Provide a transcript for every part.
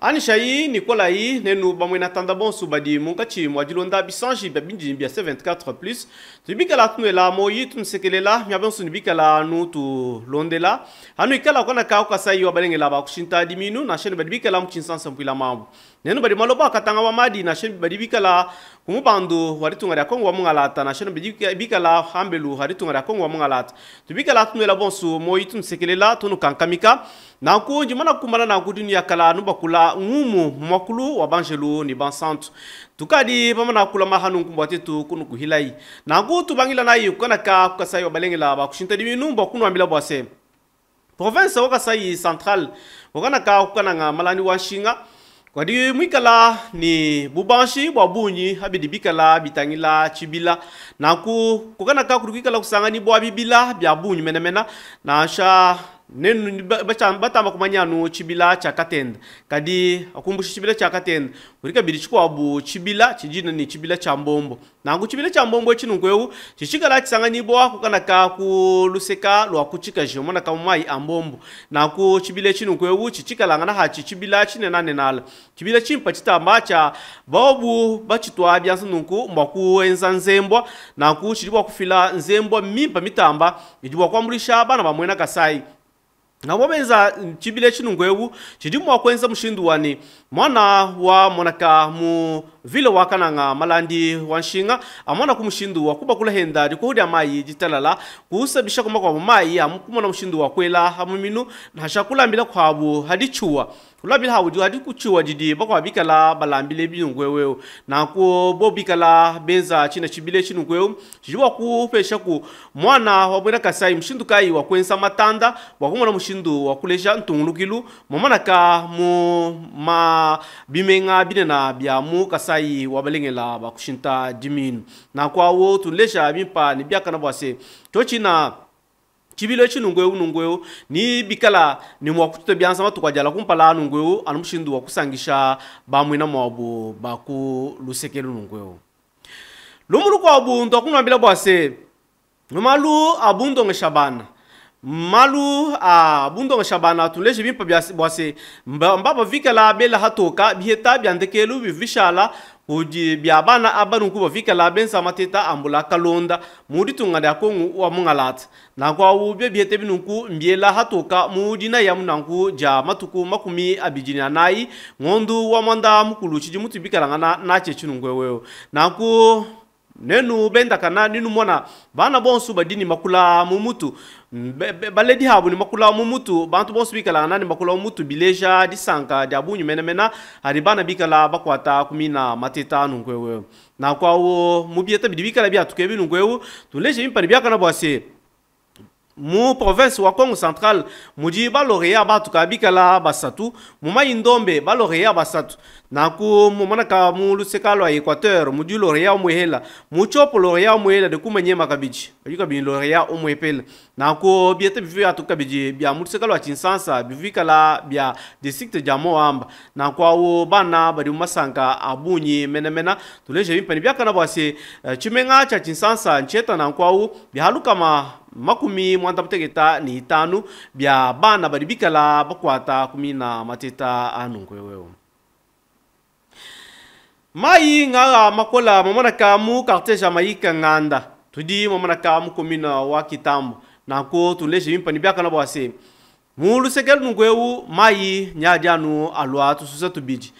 Nikola nikolai nenu bamue na tanda bonso badi mu nkatshi muadilo nda bisanji bia bindi bia plus tu bikala tu nuela moyi tu nusekelela mi abon to bikala anu tu londela anu ikala kuanaka ukasai wa balengela bakushinta adi minu na shene badi bikala mu la mambu nenu badi maloba akatanga wa madi na shene badi bikala kumu bandu wari wa mungalata na shene badi bikala hambelu haritunga tungari akongo wa mungalata tu bikala tu nuela bonso tu la tu kankamika nankuonji mana kumana nankudinu yakala nu bakula ngumu mwakulu wa banjelu ni bansantu tukadi pamana kula mahanu nkumbwati tu kunu kuhilayi nanku tubangila nayi kukanaka kukasayi wabalengela bakushintadi binu mbwa kunu wambila bwase province wakasayi central wakanaka kukananga malani wa nshinga kwadi mwikala ni bubanshi bwa bunyi abidi bikala bitangila chibila nanku kukanaka kudi kuikala ni bwa bibila bya bunyi menemena nansha nenu batamba kumanyano chibila cha katenda kadi akumbusha chibila cha katenda ulikabidi chikwabu chibila chijina ni chibila cha mbombo nangu chibila cha mbombo chinu kweu chichikala chisanganibo wako kana ka kuluseka lwa kuchika jomona ka mai ambombo naku chibila chinu chichika la ngana hachi chibila chine nane nala chibila chimpa chita mbacha babu bachitwa byansu nunku mbaku enza nzembwa naku chilibwa kufila nzembwa mimpa mitamba idibwa kwamulisha bana bamwena kasai nabo benza chibile chinungwewu chidi mwakwenza mushindu wani mwana wa monaka mu vile wakananga malandi wanshinga amwana ku wa kuba kula hendari kuhudi amayi jitalala kuhusa kuusabisha kuma kwa mamayi amukumona mushindu kwela hamuminu na kwa nashakulambila kwabo hadichuwa kulabila hawudi hadikuchua jidi bako wabika la balambile binu na naku bo la benza china chibile chinu chinungweo chijiwa kupesha ku mwana wabwena kasai mushindu wa kwensa matanda wakumona mushindu kulesha ntungulukilu ka mu bimenga bine na mu kasai yi wabaleŋe la ba kushinta dimin na kwa wo tun lesha mi pa ni bia kana bwase chochi na chibilo chi nungweu nungweu ni bikala ni mwakututa byansama tukwajala kumpala nungweu anu mushindu wakusangisha bamwina mwabu baku lusekelu nungweu lumulu kwa bundu akunwambila bwase lumalu abundongesha bana malu a ah, bundo mashabana tunleje bimpa bwase mbaba vikala bela hatoka biheta byandekelu bivishala udi byabana abalunku bavikala bensa mateta ambula kalonda mudi tunganda kongu wa mungalata nakwawu byo bihete binunku mbiela hatoka mudi na yamu nanku ja matuku makumi abijini anayi ng'ondu wa mwanda mukulu cidi mutu bikalangana nace cinungwewewo nanku nenu benda kana ninu mona bana bonsu badini makula mumutu baledi habu ni makula mumutu bantu bonsu bikala nani makula mumutu bileja disanka diabunyu menemena ari bana bikala bakwata kumina mateta nungwewe na kwawo mubieta bidi bikala byatuke binungwewu tuleje impani byakana bwase mu province wa central Central mudi batuka bikala basatu Mouma ndombe baloréa basatu na mumana ka mu luseka Équateur Equateur mudi muhela mucho loréa loreya muhela de Kumenye kabichi ayuka bin loréa omuhepele na ku biete bivi atukabiji Bia mu luseka lwa Kinshasa bivikala Bia district jamo jamo na N'aku wo bana bari masanga abunyi menemena tuleje bia byakana bwase eh, chimenga cha Kinshasa ncheta naku tinsansa bihaluka makumi mwanda butegeta ni hitanu bya bana bari bikala bakwata kumina mateta anunkwe wewo mayi ng'aga makola mamona kamu quartier jamaika ng'anda tudi mamona kamu komina wa kitambo nanko tuleje mimpani byakana bwase mulusekelu mai mayi nyadianu alwa tususa tubidi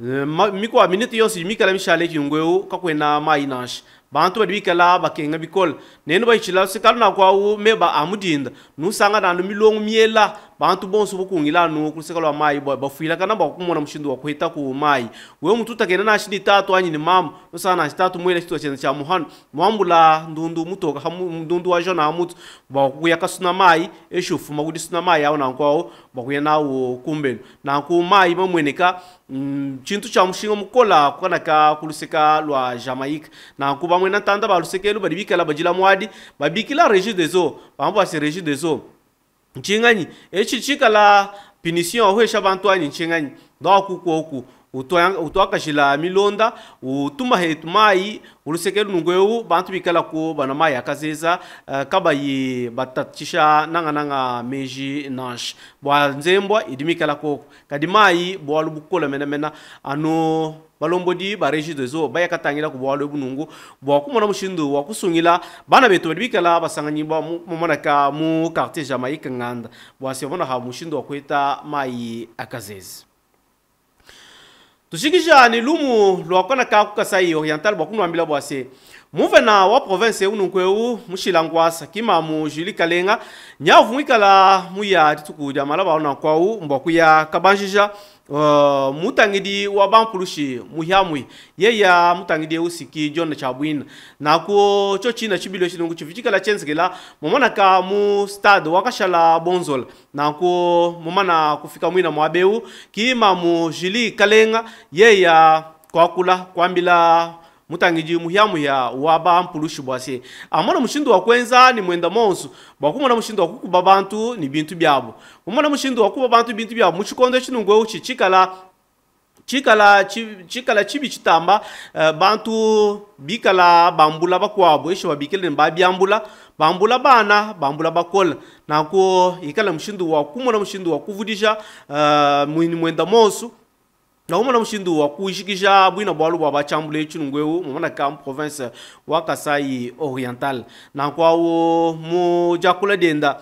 eh, mikwa miniti yonse mikala mishale kiungwewu kakwena mai nanshe bantu badi bikala bakenga bikola nenu baicila sikalo na kuau meba amudinda nusanga nanu milongo miela bantu bonso bokungila anu kulisekalo amayi bafuilakana bakumona mushindu wakuhita ku mayi we mutu takena na tatu anyini mamu nusanga na mwela shitwa chena cha muhanu mwambula ndundu mutoka ndundu wajo na mutu bakuyaka suna mayi eshufuma kudi suna mayi awo nankwao bakuya nawo kumbenu nanku mayi mamweneka mm, chintu cha mushinga mukola kukanaka kuliseka lwa jamaica nanku bamwe na ntanda balusekelu bali bikala badila mwadi babikila régime des eaux bambo basi régime des eaux ncinganyi eci cikala punition ohesha bantu anyi ncinganyi donc akuku oku utuaka jila milonda utuma hetu mayi ulusekelu nungweu bantu bikalaku bana mayi akazeza uh, kabayi batatisha nanga nanga meji nanshi bwa nzembwa idimikalako kadi mayi bwalu bukola mena ano balombodi ba regido zo bayakatangira ku bwalo bunungu bwakumona mushindu wakusungila bana betu bali bikala basanganyimba mumonaka mu quartier jamaica nganda bwasi bona mushindu wakweta mayi akazezi tushikishani lumu lwakona kaku kasai oriental bwakunuambila bwase muvena wa province eununkwewu muxilangwasa kimamu juli kalenga nyavu muikala muya titukudia mala vaonankwawu mbua kuya kabanjija uh, mutangidi wa bampuluxi muhyamwi yeya mutangidi eusiki john chabwina naku co cina cibilue xilungu civi cikala mumanaka mu stade wa kaxala bonzola naku mumana kufika mwina muabeu kimamu juli kalenga yeya kwakula kwambila mutangiji muhyamuhya waba mpuluxi bwase amona muxindu wa kuenza ni mwenda monso bwakumona muxindu wa kukuba bantu ni bintu byabo mumona muxindu wa kuba bantu bintu byabo muxikondo xinungueuxi cikala cikala cikala cibi citamba uh, eh, bantu bikala bambula bakuabo exi babikeleni babiambula bambula bana bambula bakola naku ikala muxindu wa kumona muxindu wa kuvudisha uh, mwenda monso na umana mushindu wa kuishikisha bwina bwalu bwa bachambula echilungweu mumanaka mu province wa kasai oriental nankwawo mu jakula denda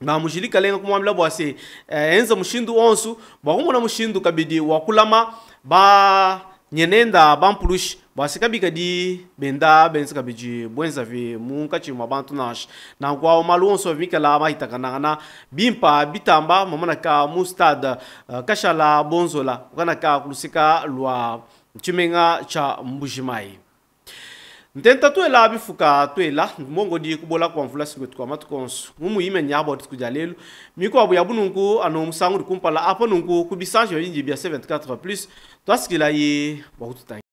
na mushilika lenga kumwamila bwase eh, enza mushindu onsu bwakumona mushindu kabidi wakulama ba nyenenda bampulushi bwasikabika di benda benzika bidi bwenza vi mu nkati mwa bantu nashe nangua omalu onso vikala mahitakanangana bimpa bitamba mamanaka mu stade uh, kashala bonzola ukanaka kulusika lwa tshimenga tsha mbujimai ntenta tuela bifuka tuela mbongo di kubola kuamvula sikuetu kua matu konso mumuime nyabo dituku dia lelu mikuabu ya bunungu ano musangu dikumpala apo nungu ku bisange binji bia 743 plus tuasikila ye bakututanga